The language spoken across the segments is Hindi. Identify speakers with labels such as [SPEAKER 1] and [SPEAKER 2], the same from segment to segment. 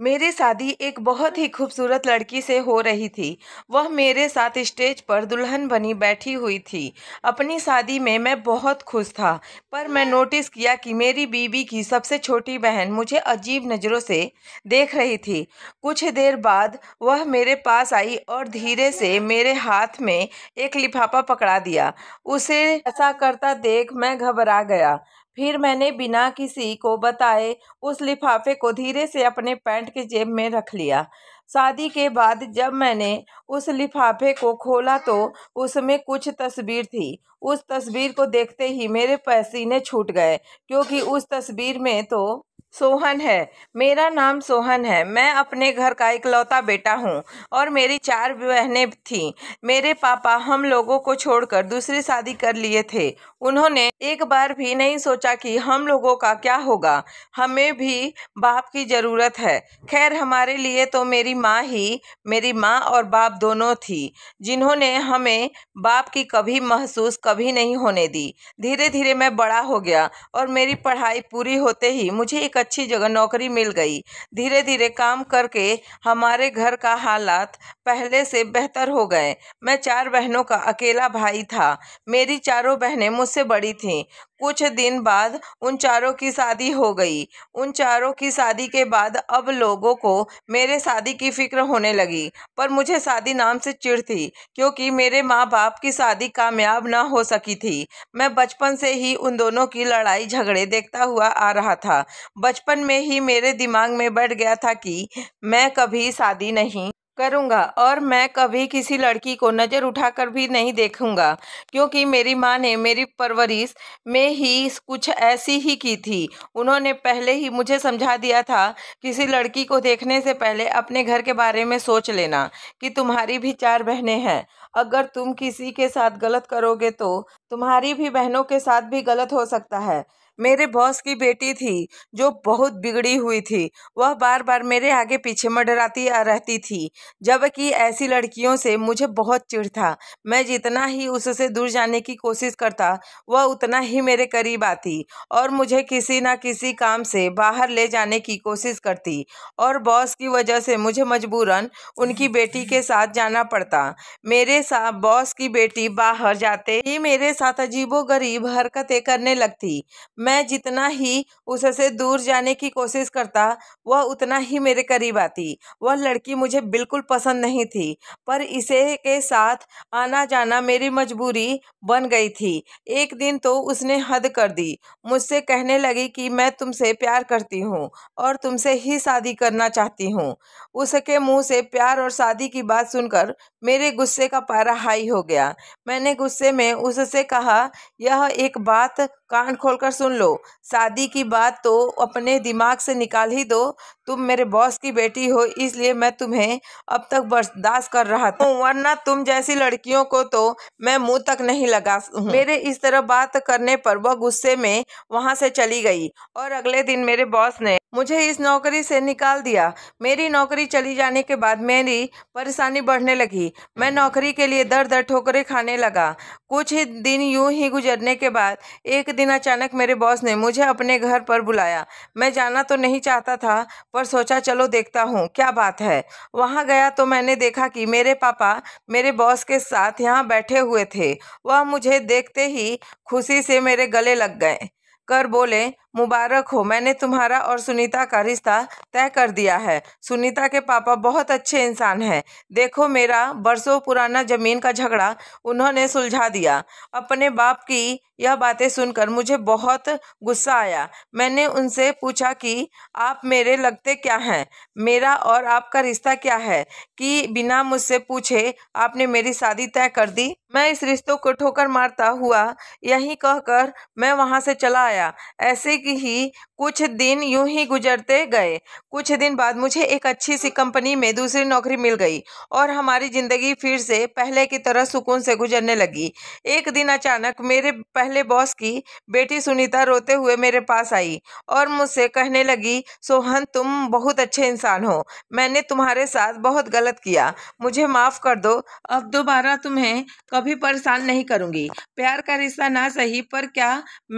[SPEAKER 1] मेरी शादी एक बहुत ही खूबसूरत लड़की से हो रही थी वह मेरे साथ स्टेज पर दुल्हन बनी बैठी हुई थी अपनी शादी में मैं बहुत खुश था पर मैं नोटिस किया कि मेरी बीबी की सबसे छोटी बहन मुझे अजीब नज़रों से देख रही थी कुछ देर बाद वह मेरे पास आई और धीरे से मेरे हाथ में एक लिफाफा पकड़ा दिया उसे ऐसा करता देख मैं घबरा गया फिर मैंने बिना किसी को बताए उस लिफाफे को धीरे से अपने पैंट के जेब में रख लिया शादी के बाद जब मैंने उस लिफाफे को खोला तो उसमें कुछ तस्वीर थी उस तस्वीर को देखते ही मेरे पसीने छूट गए क्योंकि उस तस्वीर में तो सोहन है मेरा नाम सोहन है मैं अपने घर का इकलौता बेटा हूँ और मेरी चार बहनें थीं मेरे पापा हम लोगों को छोड़कर दूसरी शादी कर लिए थे उन्होंने एक बार भी नहीं सोचा कि हम लोगों का क्या होगा हमें भी बाप की ज़रूरत है खैर हमारे लिए तो मेरी माँ ही मेरी माँ और बाप दोनों थी जिन्होंने हमें बाप की कभी महसूस कभी नहीं होने दी धीरे धीरे मैं बड़ा हो गया और मेरी पढ़ाई पूरी होते ही मुझे एक अच्छी जगह नौकरी मिल गई धीरे धीरे काम करके हमारे घर का हालात पहले से बेहतर हो गए मैं चार बहनों का अकेला भाई था मेरी चारों बहनें मुझसे बड़ी थीं कुछ दिन बाद उन चारों की शादी हो गई उन चारों की शादी के बाद अब लोगों को मेरे शादी की फिक्र होने लगी पर मुझे शादी नाम से चिड़ थी क्योंकि मेरे माँ बाप की शादी कामयाब ना हो सकी थी मैं बचपन से ही उन दोनों की लड़ाई झगड़े देखता हुआ आ रहा था बचपन में ही मेरे दिमाग में बैठ गया था कि मैं कभी शादी नहीं करूँगा और मैं कभी किसी लड़की को नज़र उठाकर भी नहीं देखूँगा क्योंकि मेरी माँ ने मेरी परवरिश में ही कुछ ऐसी ही की थी उन्होंने पहले ही मुझे समझा दिया था किसी लड़की को देखने से पहले अपने घर के बारे में सोच लेना कि तुम्हारी भी चार बहनें हैं अगर तुम किसी के साथ गलत करोगे तो तुम्हारी भी बहनों के साथ भी गलत हो सकता है मेरे बॉस की बेटी थी जो बहुत बिगड़ी हुई थी वह बार बार मेरे आगे पीछे मडराती रहती थी जबकि ऐसी लड़कियों से मुझे बहुत चिढ़ था मैं जितना ही उससे दूर जाने की कोशिश करता वह उतना ही मेरे करीब आती और मुझे किसी ना किसी काम से बाहर ले जाने की कोशिश करती और बॉस की वजह से मुझे मजबूरन उनकी बेटी के साथ जाना पड़ता मेरे साथ बॉस की बेटी बाहर जाते ही मेरे साथ अजीबो गरीब हरकतें करने लगती मैं मैं जितना ही उससे दूर जाने की कोशिश करता वह उतना ही मेरे करीब आती वह लड़की मुझे बिल्कुल पसंद नहीं थी पर इसे के साथ आना जाना मेरी मजबूरी बन गई थी एक दिन तो उसने हद कर दी मुझसे कहने लगी कि मैं तुमसे प्यार करती हूँ और तुमसे ही शादी करना चाहती हूँ उसके मुंह से प्यार और शादी की बात सुनकर मेरे गुस्से का पारा हाई हो गया मैंने गुस्से में उससे कहा यह एक बात कान खोलकर सुन लो शादी की बात तो अपने दिमाग से निकाल ही दो तुम मेरे बॉस की बेटी हो इसलिए मैं तुम्हें अब तक बर्दाश्त कर रहा था वरना तुम जैसी लड़कियों को तो मैं मुंह तक नहीं लगा हम्म। मेरे इस तरह बात करने पर वह गुस्से में वहाँ से चली गई और अगले दिन मेरे बॉस ने मुझे इस नौकरी से निकाल दिया मेरी नौकरी चली जाने के बाद मेरी परेशानी बढ़ने लगी मैं नौकरी के लिए दर दर ठोकरे खाने लगा कुछ ही दिन यूं ही गुजरने के बाद एक दिन अचानक मेरे बॉस ने मुझे अपने घर पर बुलाया मैं जाना तो नहीं चाहता था पर सोचा चलो देखता हूँ क्या बात है वहाँ गया तो मैंने देखा कि मेरे पापा मेरे बॉस के साथ यहाँ बैठे हुए थे वह मुझे देखते ही खुशी से मेरे गले लग गए कर बोले मुबारक हो मैंने तुम्हारा और सुनीता का रिश्ता तय कर दिया है सुनीता के पापा बहुत अच्छे इंसान हैं देखो मेरा बरसों पुराना ज़मीन का झगड़ा उन्होंने सुलझा दिया अपने बाप की यह बातें सुनकर मुझे बहुत गुस्सा आया मैंने उनसे पूछा कि आप मेरे लगते क्या हैं मेरा और आपका रिश्ता क्या है कि बिना मुझसे पूछे आपने मेरी शादी तय कर दी मैं इस रिश्तों को ठोकर मारता हुआ यही कहकर मैं वहाँ से चला आया आया ऐसे कि ही कुछ दिन यूं ही गुजरते गए कुछ दिन बाद मुझे एक अच्छी सी कंपनी में दूसरी नौकरी मिल गई और हमारी ज़िंदगी फिर से पहले की तरह सुकून से गुजरने लगी एक दिन अचानक मेरे पहले बॉस की बेटी सुनीता रोते हुए मेरे पास आई और मुझसे कहने लगी सोहन तुम बहुत अच्छे इंसान हो मैंने तुम्हारे साथ बहुत गलत किया मुझे माफ़ कर दो अब दोबारा तुम्हें कभी परेशान नहीं करूँगी प्यार का रिश्ता ना सही पर क्या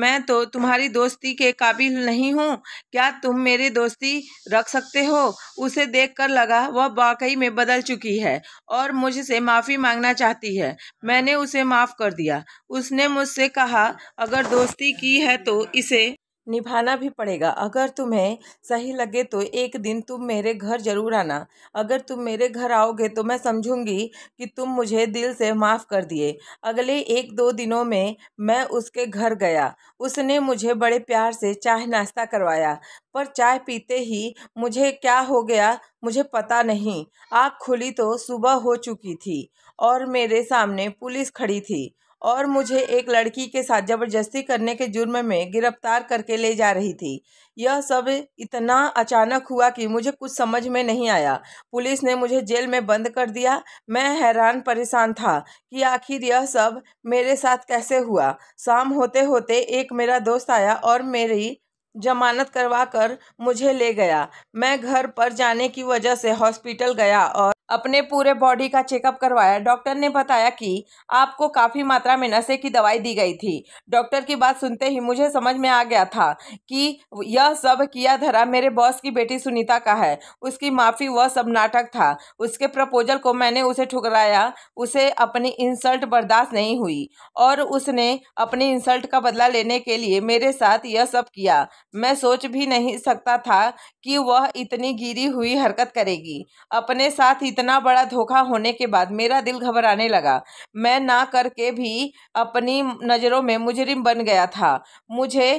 [SPEAKER 1] मैं तो तुम्हारे तुम्हारी दोस्ती के काबिल नहीं हूँ क्या तुम मेरी दोस्ती रख सकते हो उसे देखकर लगा वह वाकई में बदल चुकी है और मुझसे माफ़ी मांगना चाहती है मैंने उसे माफ़ कर दिया उसने मुझसे कहा अगर दोस्ती की है तो इसे निभाना भी पड़ेगा अगर तुम्हें सही लगे तो एक दिन तुम मेरे घर ज़रूर आना अगर तुम मेरे घर आओगे तो मैं समझूंगी कि तुम मुझे दिल से माफ़ कर दिए अगले एक दो दिनों में मैं उसके घर गया उसने मुझे बड़े प्यार से चाय नाश्ता करवाया पर चाय पीते ही मुझे क्या हो गया मुझे पता नहीं आँख खुली तो सुबह हो चुकी थी और मेरे सामने पुलिस खड़ी थी और मुझे एक लड़की के साथ ज़बरदस्ती करने के जुर्म में गिरफ्तार करके ले जा रही थी यह सब इतना अचानक हुआ कि मुझे कुछ समझ में नहीं आया पुलिस ने मुझे जेल में बंद कर दिया मैं हैरान परेशान था कि आखिर यह सब मेरे साथ कैसे हुआ शाम होते होते एक मेरा दोस्त आया और मेरी जमानत करवा कर मुझे ले गया मैं घर पर जाने की वजह से हॉस्पिटल गया और अपने पूरे बॉडी का चेकअप करवाया डॉक्टर ने बताया कि आपको काफ़ी मात्रा में नशे की दवाई दी गई थी डॉक्टर की बात सुनते ही मुझे समझ में आ गया था कि यह सब किया धरा मेरे बॉस की बेटी सुनीता का है उसकी माफ़ी वह सब नाटक था उसके प्रपोजल को मैंने उसे ठुकराया उसे अपनी इंसल्ट बर्दाश्त नहीं हुई और उसने अपनी इंसल्ट का बदला लेने के लिए मेरे साथ यह सब किया मैं सोच भी नहीं सकता था कि वह इतनी गिरी हुई हरकत करेगी अपने साथ इतना बड़ा धोखा होने के बाद मेरा दिल घबराने लगा मैं ना करके भी अपनी नज़रों में मुजरिम बन गया था मुझे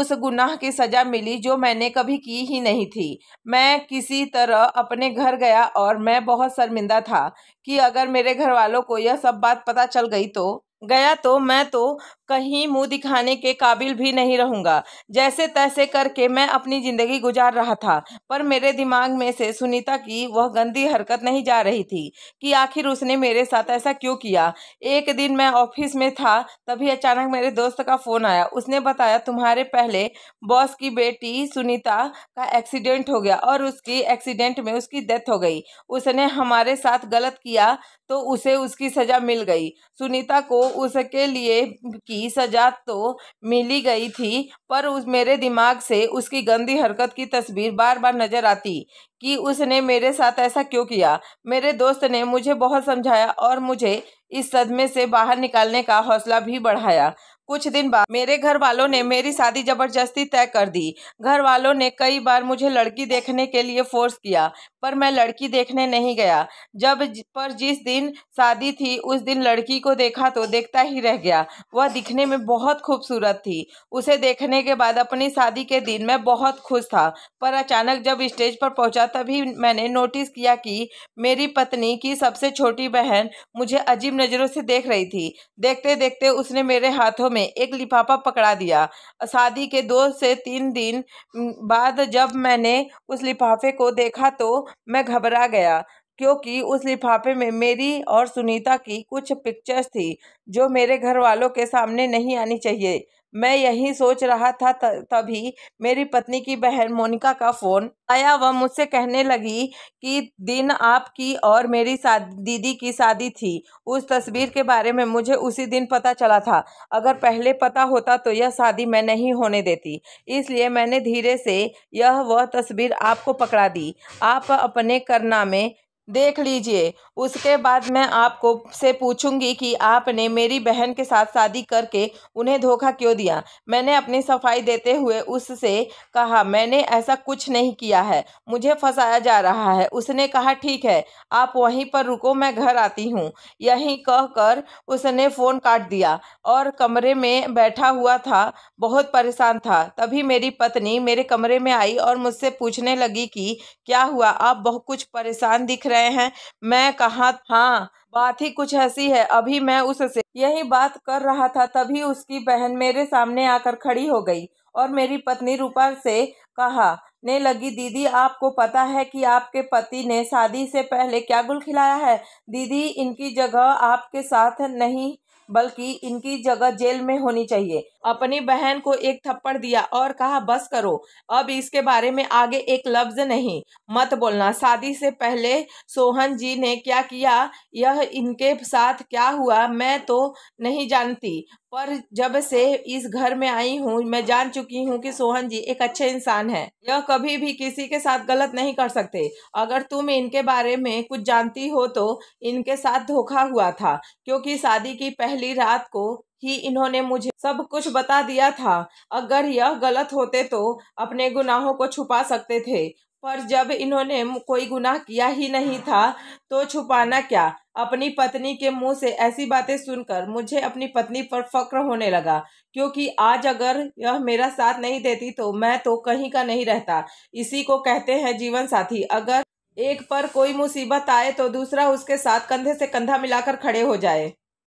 [SPEAKER 1] उस गुनाह की सज़ा मिली जो मैंने कभी की ही नहीं थी मैं किसी तरह अपने घर गया और मैं बहुत शर्मिंदा था कि अगर मेरे घर वालों को यह सब बात पता चल गई तो गया तो मैं तो कहीं मुंह दिखाने के काबिल भी नहीं रहूँगा जैसे तैसे करके मैं अपनी ज़िंदगी गुजार रहा था पर मेरे दिमाग में से सुनीता की वह गंदी हरकत नहीं जा रही थी कि आखिर उसने मेरे साथ ऐसा क्यों किया एक दिन मैं ऑफिस में था तभी अचानक मेरे दोस्त का फ़ोन आया उसने बताया तुम्हारे पहले बॉस की बेटी सुनीता का एक्सीडेंट हो गया और उसकी एक्सीडेंट में उसकी डेथ हो गई उसने हमारे साथ गलत किया तो उसे उसकी सज़ा मिल गई सुनीता को उसके लिए की सज़ा तो मिली गई थी पर उस मेरे दिमाग से उसकी गंदी हरकत की तस्वीर बार बार नज़र आती कि उसने मेरे साथ ऐसा क्यों किया मेरे दोस्त ने मुझे बहुत समझाया और मुझे इस सदमे से बाहर निकालने का हौसला भी बढ़ाया कुछ दिन बाद मेरे घर वालों ने मेरी शादी जबरदस्ती तय कर दी घर वालों ने कई बार मुझे लड़की देखने के लिए फोर्स किया पर मैं लड़की देखने नहीं गया जब पर जिस दिन शादी थी उस दिन लड़की को देखा तो देखता ही रह गया वह दिखने में बहुत खूबसूरत थी उसे देखने के बाद अपनी शादी के दिन मैं बहुत खुश था पर अचानक जब स्टेज पर पहुंचा तभी मैंने नोटिस किया कि मेरी पत्नी की सबसे छोटी बहन मुझे अजीब नज़रों से देख रही थी देखते देखते उसने मेरे हाथों में में एक लिफाफा पकड़ा दिया शादी के दो से तीन दिन बाद जब मैंने उस लिफाफे को देखा तो मैं घबरा गया क्योंकि उस लिफाफे में मेरी और सुनीता की कुछ पिक्चर्स थी जो मेरे घर वालों के सामने नहीं आनी चाहिए मैं यही सोच रहा था तभी मेरी पत्नी की बहन मोनिका का फ़ोन आया वह मुझसे कहने लगी कि दिन आपकी और मेरी दीदी की शादी थी उस तस्वीर के बारे में मुझे उसी दिन पता चला था अगर पहले पता होता तो यह शादी मैं नहीं होने देती इसलिए मैंने धीरे से यह वह तस्वीर आपको पकड़ा दी आप अपने करना में देख लीजिए उसके बाद मैं आपको से पूछूंगी कि आपने मेरी बहन के साथ शादी करके उन्हें धोखा क्यों दिया मैंने अपनी सफाई देते हुए उससे कहा मैंने ऐसा कुछ नहीं किया है मुझे फंसाया जा रहा है उसने कहा ठीक है आप वहीं पर रुको मैं घर आती हूँ यहीं कहकर उसने फ़ोन काट दिया और कमरे में बैठा हुआ था बहुत परेशान था तभी मेरी पत्नी मेरे कमरे में आई और मुझसे पूछने लगी कि क्या हुआ आप बहुत कुछ परेशान दिख रहे रहे हैं मैं कहा हाँ बात ही कुछ ऐसी है अभी मैं उससे यही बात कर रहा था तभी उसकी बहन मेरे सामने आकर खड़ी हो गई और मेरी पत्नी रूपा से कहा ने लगी दीदी आपको पता है कि आपके पति ने शादी से पहले क्या गुल खिलाया है दीदी इनकी जगह आपके साथ नहीं बल्कि इनकी जगह जेल में होनी चाहिए अपनी बहन को एक थप्पड़ दिया और कहा बस करो अब इसके बारे में आगे एक लफ्ज नहीं मत बोलना शादी से पहले सोहन जी ने क्या किया यह इनके साथ क्या हुआ मैं तो नहीं जानती पर जब से इस घर में आई हूँ मैं जान चुकी हूँ कि सोहन जी एक अच्छे इंसान है यह कभी भी किसी के साथ गलत नहीं कर सकते अगर तुम इनके बारे में कुछ जानती हो तो इनके साथ धोखा हुआ था क्योंकि शादी की पहली रात को ही इन्होंने मुझे सब कुछ बता दिया था अगर यह गलत होते तो अपने गुनाहों को छुपा सकते थे पर जब इन्होंने कोई गुनाह किया ही नहीं था तो छुपाना क्या अपनी पत्नी के मुंह से ऐसी बातें सुनकर मुझे अपनी पत्नी पर फक्र होने लगा क्योंकि आज अगर यह मेरा साथ नहीं देती तो मैं तो कहीं का नहीं रहता इसी को कहते हैं जीवन साथी अगर एक पर कोई मुसीबत आए तो दूसरा उसके साथ कंधे से कंधा मिलाकर खड़े हो जाए